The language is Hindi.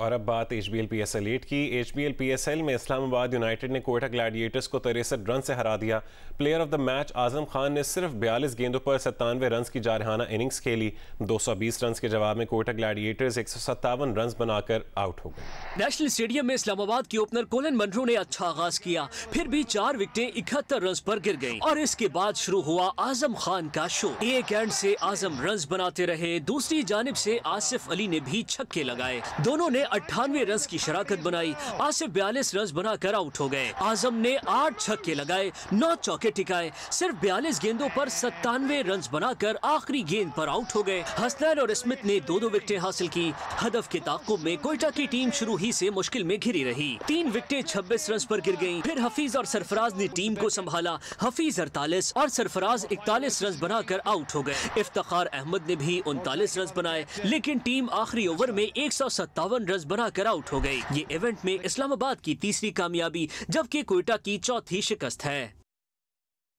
और अब बात H B L P S L eight की H B L P S L में इस्लामाबाद यूनाइटेड ने कोयटा ग्लैडिएटर्स को तिरसठ रन से हरा दिया player of the match Azam Khan ने सिर्फ बयालीस गेंदों पर सत्तानवे रन की जारहाना इनिंग्स खेली दो सौ बीस रन के जवाब में कोयटा ग्लैडिएटर्स एक सौ सत्तावन रन बनाकर आउट हो गए नेशनल स्टेडियम में इस्लामाबाद के ओपनर कोलन मंडरू ने अच्छा आगाज किया फिर भी चार विकेटें इकहत्तर रन पर गिर गयी और इसके बाद शुरू हुआ आजम खान का शो एक एंड ऐसी आजम रन बनाते रहे दूसरी जानब ऐसी आसिफ अली ने भी छक्के लगाए दोनों ने अट्ठानवे रन की शराकत बनाई आसिफ बयालीस रन बनाकर आउट हो गए आजम ने आठ छक्के लगाए नौ चौके टिकाए सिर्फ बयालीस गेंदों पर सत्तानवे रन बनाकर आखिरी गेंद पर आउट हो गए हसनैन और स्मिथ ने दो दो विकेटें हासिल की हदफ के ताकुब में कोयटा की टीम शुरू ही ऐसी मुश्किल में घिरी रही तीन विकेटें छब्बीस रन आरोप गिर गयी फिर हफीज और सरफराज ने टीम को संभाला हफीज अड़तालीस और सरफराज इकतालीस रन बनाकर आउट हो गए इफ्तार अहमद ने भी उनतालीस रन बनाए लेकिन टीम आखिरी ओवर में एक सौ सत्तावन रन रन बनाकर आउट हो गई ये इवेंट में इस्लामाबाद की तीसरी कामयाबी जबकि कोयटा की चौथी शिकस्त है